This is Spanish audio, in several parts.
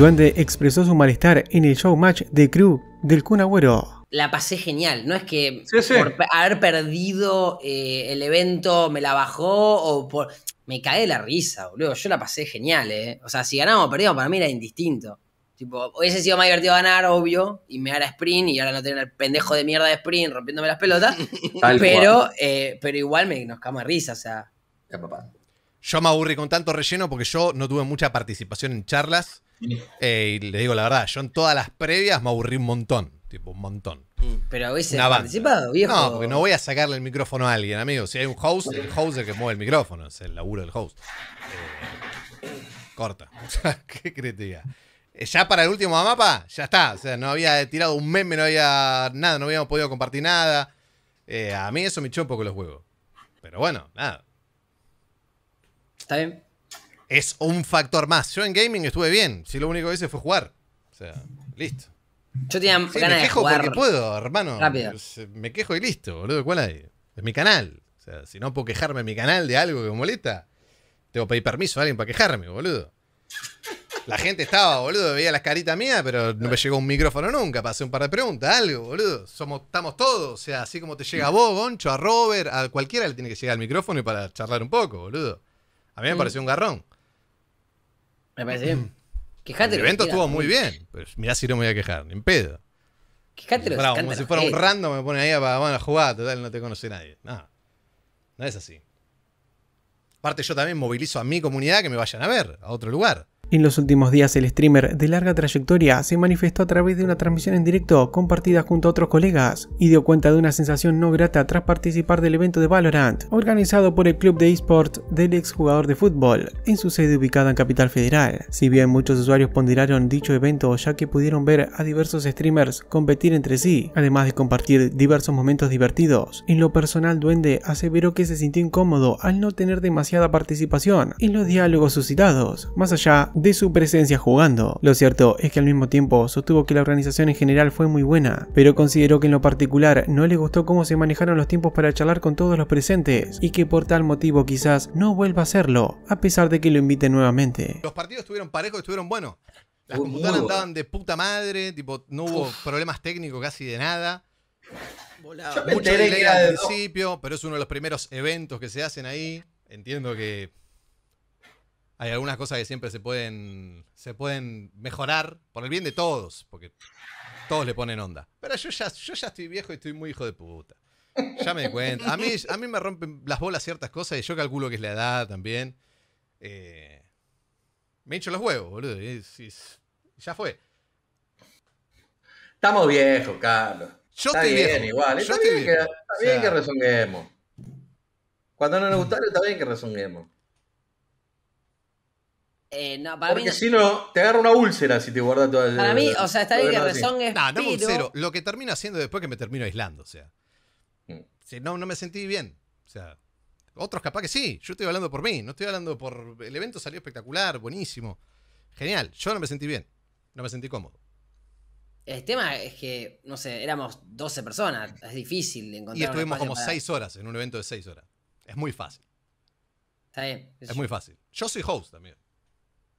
Duende expresó su malestar en el show match de Crew del Kun Agüero. La pasé genial, no es que por haber perdido eh, el evento me la bajó o por... Me cae la risa, boludo, yo la pasé genial, ¿eh? O sea, si ganamos o perdíamos para mí era indistinto. Tipo, hubiese sido más divertido ganar, obvio, y me hará sprint y ahora no tener el pendejo de mierda de sprint rompiéndome las pelotas. pero, eh, pero igual me nos de risa, o sea. Ya, papá. Yo me aburrí con tanto relleno porque yo no tuve mucha participación en charlas. Eh, y le digo la verdad, yo en todas las previas me aburrí un montón. Tipo, un montón. Mm, pero a veces participado, viejo. No, porque no voy a sacarle el micrófono a alguien, amigo. Si hay un host, el host es el que mueve el micrófono. Es el laburo del host. Eh, corta. ¿qué crítica. Eh, ya para el último mapa, ya está. O sea, no había tirado un meme, no había nada, no habíamos podido compartir nada. a mí eso me echó un poco los juegos. Pero bueno, nada bien? Es un factor más. Yo en gaming estuve bien. Si lo único que hice fue jugar. O sea, listo. Yo tenía de jugar me quejo porque puedo, hermano. Rápido. Me quejo y listo, boludo. ¿Cuál hay? Es mi canal. O sea, si no puedo quejarme en mi canal de algo que me molesta, tengo que pedir permiso a alguien para quejarme, boludo. La gente estaba, boludo, veía las caritas mías, pero no me llegó un micrófono nunca. hacer un par de preguntas, algo, boludo. Somos, estamos todos. O sea, así como te llega a vos, Goncho, a Robert, a cualquiera le tiene que llegar el micrófono y para charlar un poco, boludo. A mí me mm. pareció un garrón. Me parece bien. Quejate. El evento estuvo muy bien. Pero mirá si no me voy a quejar, ni en pedo. Quejate. los como si fuera un eh. random me pone ahí para bueno, jugar, total, no te conoce nadie. No. No es así. Aparte, yo también movilizo a mi comunidad que me vayan a ver a otro lugar. En los últimos días el streamer de larga trayectoria se manifestó a través de una transmisión en directo compartida junto a otros colegas y dio cuenta de una sensación no grata tras participar del evento de Valorant organizado por el club de esports del exjugador de fútbol en su sede ubicada en Capital Federal. Si bien muchos usuarios ponderaron dicho evento ya que pudieron ver a diversos streamers competir entre sí, además de compartir diversos momentos divertidos, en lo personal Duende aseveró que se sintió incómodo al no tener demasiada participación en los diálogos suscitados, más allá de su presencia jugando. Lo cierto es que al mismo tiempo sostuvo que la organización en general fue muy buena, pero consideró que en lo particular no le gustó cómo se manejaron los tiempos para charlar con todos los presentes y que por tal motivo quizás no vuelva a hacerlo, a pesar de que lo inviten nuevamente. Los partidos estuvieron parejos, estuvieron buenos. Las computadoras andaban de puta madre, tipo, no hubo problemas técnicos casi de nada. Mucha al principio, pero es uno de los primeros eventos que se hacen ahí. Entiendo que hay algunas cosas que siempre se pueden, se pueden mejorar por el bien de todos, porque todos le ponen onda. Pero yo ya, yo ya estoy viejo y estoy muy hijo de puta. Ya me cuenta. A mí, a mí me rompen las bolas ciertas cosas y yo calculo que es la edad también. Eh, me hincho los huevos, boludo. ya fue. Estamos viejos, Carlos. está bien, igual. Está, bien, que, está Cuando no nos gusta está bien que rezonguemos. Eh, para mí si no, te agarra una úlcera si te guardas toda el, Para mí, o sea, está bien que resongues No, no Lo que termino haciendo después que me termino aislando, o sea. Mm. no, no me sentí bien. O sea, otros capaz que sí. Yo estoy hablando por mí, no estoy hablando por. El evento salió espectacular, buenísimo. Genial. Yo no me sentí bien. No me sentí cómodo. El tema es que, no sé, éramos 12 personas. Es difícil encontrar. Y estuvimos como 6 horas en un evento de 6 horas. Es muy fácil. Está bien. es muy fácil. Yo soy host también.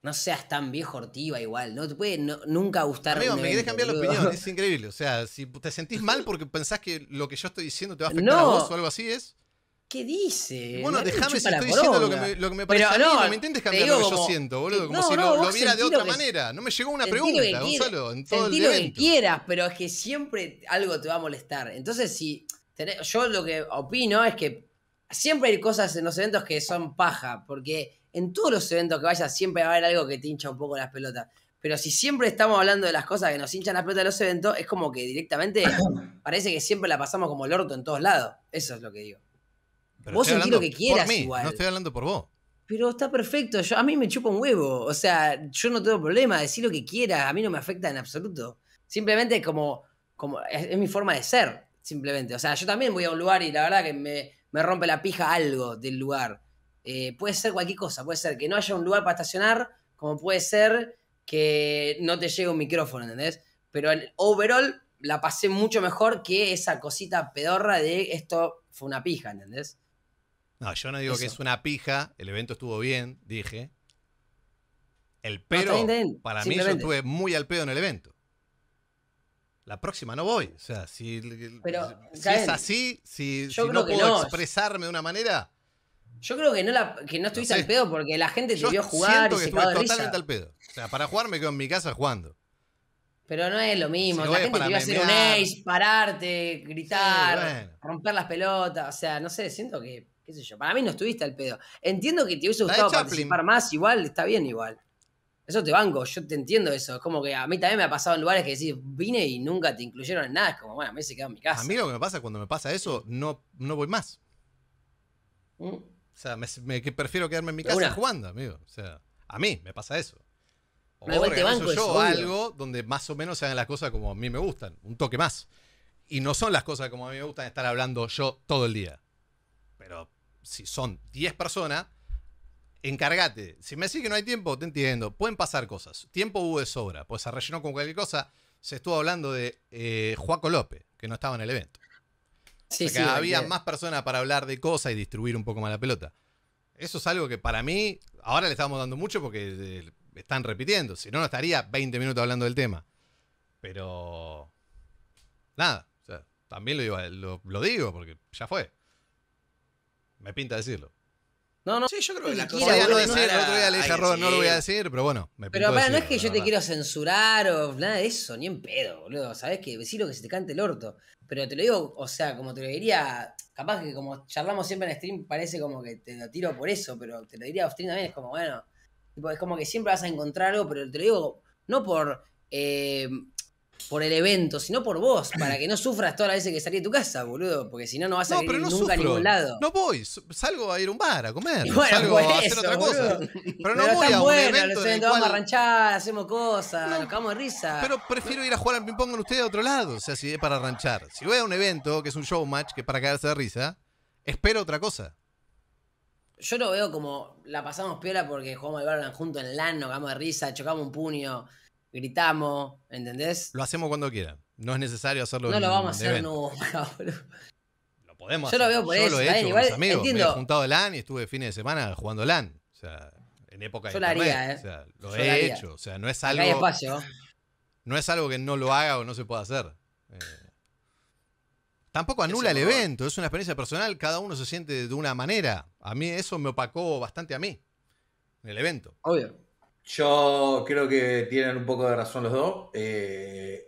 No seas tan viejo ortiva igual, no te puede nunca gustar. Amigo, me cambiar la opinión, es increíble. O sea, si te sentís mal porque pensás que lo que yo estoy diciendo te va a afectar a vos o algo así, es. ¿Qué dice? Bueno, déjame si estoy diciendo lo que, me, lo que me, parece a mí, no, me intentes cambiar lo que yo siento, boludo. Como si lo, viera de otra manera. No me llegó una pregunta, Gonzalo, en todo el evento. lo que quieras, pero es que siempre algo te va a molestar. Entonces, si yo lo que opino es que siempre hay cosas en los eventos que son paja, porque en todos los eventos que vayas siempre va a haber algo que te hincha un poco las pelotas. Pero si siempre estamos hablando de las cosas que nos hinchan las pelotas de los eventos, es como que directamente parece que siempre la pasamos como el orto en todos lados. Eso es lo que digo. vos sentís lo que quieras igual. No estoy hablando por vos. Pero está perfecto. Yo, a mí me chupa un huevo. O sea, yo no tengo problema. Decir lo que quiera. A mí no me afecta en absoluto. Simplemente como, como es, mi forma de ser. Simplemente. O sea, yo también voy a un lugar y la verdad que me, me rompe la pija algo del lugar eh, puede ser cualquier cosa, puede ser que no haya un lugar para estacionar, como puede ser que no te llegue un micrófono, ¿entendés? Pero el overall la pasé mucho mejor que esa cosita pedorra de esto fue una pija, ¿entendés? No, yo no digo que es una pija, el evento estuvo bien, dije. El pero, para mí yo estuve muy al pedo en el evento. La próxima no voy. O sea, si, es así, si, no puedo expresarme de una manera, yo creo que no, no estuviste al pedo porque la gente te vio jugar y se estuve de totalmente al pedo. O sea, para jugar me quedo en mi casa jugando. Pero no es lo mismo. la gente te iba a hacer un ace, pararte, gritar, romper las pelotas. O sea, no sé, siento que, qué sé yo, para mí no estuviste al pedo. Entiendo que te hubiese gustado participar más, igual, está bien igual. Eso te banco, yo te entiendo eso. Es como que a mí también me ha pasado en lugares que decís, vine y nunca te incluyeron en nada. Es como, bueno, a mí se quedó en mi casa. A mí lo que me pasa cuando me pasa eso, no, no voy más. Mm. O sea, me, prefiero quedarme en mi casa jugando, amigo. O sea, a mí me pasa eso. O yo algo donde más o menos sean hagan las cosas como a mí me gustan, un toque más. Y no son las cosas como a mí me gustan estar hablando yo todo el día. Pero si son 10 personas, encárgate. Si me decís que no hay tiempo, te entiendo. Pueden pasar cosas. Tiempo hubo de sobra, pues se rellenó con cualquier cosa. Se estuvo hablando de eh, Juaco López, que no estaba en el evento había más personas para hablar de cosas y distribuir un poco más la pelota. Eso es algo que para mí, ahora le estamos dando mucho porque eh, están repitiendo. Si no, no estaría 20 minutos hablando del tema. Pero. Nada. también lo digo porque ya fue. Me pinta decirlo. No, no. Sí, yo creo que la cosa. no le dije no lo voy a decir, pero bueno. pero no es que yo te quiero censurar o nada de eso, ni en pedo, boludo. Sabes que decir que se te cante el orto. Pero te lo digo, o sea, como te lo diría, capaz que como charlamos siempre en stream, parece como que te lo tiro por eso, pero te lo diría off stream también, es como, bueno, es como que siempre vas a encontrar algo, pero te lo digo, no por eh, por el evento, sino por vos, para que no sufras todas las veces que salí de tu casa, boludo, porque si no, no vas a ir nunca a ningún lado. No voy, salgo a ir a un bar a comer, bueno, salgo a hacer otra cosa. Pero no voy a un bueno, evento los vamos a ranchar, hacemos cosas, nos cagamos de risa. Pero prefiero ir a jugar al ping-pong con ustedes a otro lado, o sea, si es para ranchar. Si voy a un evento, que es un showmatch, que es para quedarse de risa, espero otra cosa yo lo veo como la pasamos piola porque jugamos al Barlan junto en LAN, nos cagamos de risa, chocamos un puño, gritamos, ¿entendés? Lo hacemos cuando quieran. No es necesario hacerlo. No lo vamos a hacer no, boludo. Lo podemos Yo lo veo por Yo eso. Lo he hecho Me he juntado LAN y estuve fines de semana jugando LAN. O sea, en época de. Yo lo haría, ¿eh? O sea, lo he hecho. O sea, no es algo. No es algo que no lo haga o no se pueda hacer. Eh, tampoco anula el evento, es una experiencia personal, cada uno se siente de una manera. A mí eso me opacó bastante a mí, en el evento. Obvio. Yo creo que tienen un poco de razón los dos. Eh,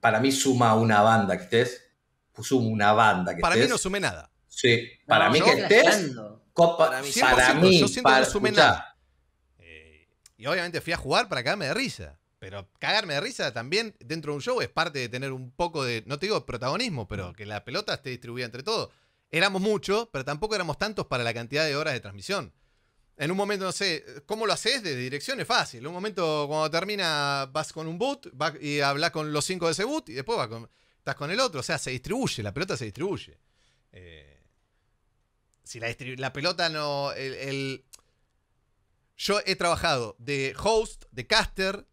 para mí suma una banda que estés. Suma una banda que para estés. Para mí no sume nada. Sí, para mí que estés. para mí, para mí nada. Eh, y obviamente fui a jugar para cagarme de risa. Pero cagarme de risa también dentro de un show es parte de tener un poco de, no te digo protagonismo, pero que la pelota esté distribuida entre todos. Éramos muchos, pero tampoco éramos tantos para la cantidad de horas de transmisión. En un momento, no sé, ¿cómo lo haces? De dirección es fácil. En un momento, cuando termina, vas con un boot y hablas con los cinco de ese boot y después estás con el otro. O sea, se distribuye, la pelota se distribuye. Eh, si la, pelota no. El, yo he trabajado de host, de caster,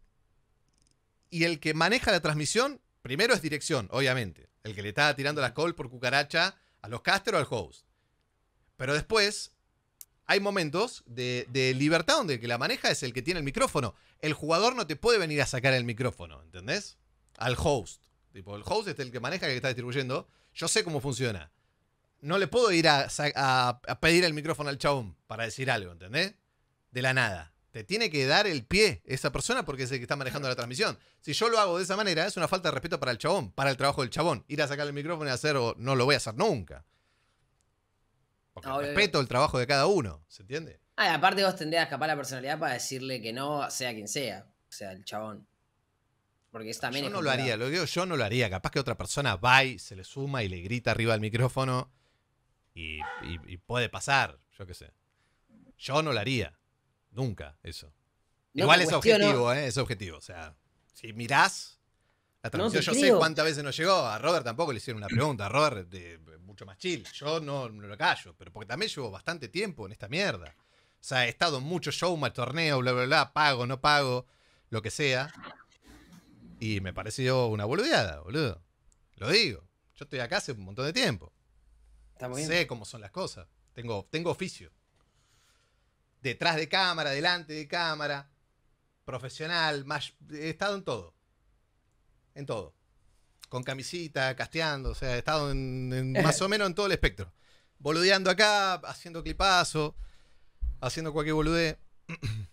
y el que maneja la transmisión, primero es dirección, obviamente. El que le está tirando la call por cucaracha a los caster o al host. Pero después hay momentos de, libertad donde el que la maneja es el que tiene el micrófono. El jugador no te puede venir a sacar el micrófono, ¿entendés? Al host. Tipo, el host es el que maneja, el que está distribuyendo. Yo sé cómo funciona. No le puedo ir a, pedir el micrófono al chabón para decir algo, ¿entendés? De la nada. Te tiene que dar el pie esa persona porque es el que está manejando la transmisión. Si yo lo hago de esa manera, es una falta de respeto para el chabón, para el trabajo del chabón. Ir a sacar el micrófono y hacer, no lo voy a hacer nunca. Ah, respeto el trabajo de cada uno, ¿se entiende? Ah, aparte vos tendrías escapar la personalidad para decirle que no, sea quien sea. O sea, el chabón. Porque está. también. Yo no lo haría, lo digo, yo no lo haría. Capaz que otra persona va y se le suma y le grita arriba del micrófono y, puede pasar, yo qué sé. Yo no lo haría. Nunca, eso. Igual es objetivo, ¿eh? Es objetivo. O sea, si mirás, la transmisión, yo sé cuántas veces no llegó. A Robert tampoco le hicieron una pregunta. A Robert, de, mucho más chill. Yo no, lo callo, pero porque también llevo bastante tiempo en esta mierda. O sea, he estado en mucho show, mal torneo, bla, bla, bla, pago, no pago, lo que sea. Y me pareció una boludeada, boludo. Lo digo. Yo estoy acá hace un montón de tiempo. sé cómo son las cosas. Tengo, tengo oficio. Detrás de cámara, delante de cámara, profesional, he estado en todo en todo. Con camisita, casteando, o sea, he estado en, más o menos en todo el espectro. Boludeando acá, haciendo clipazo, haciendo cualquier bolude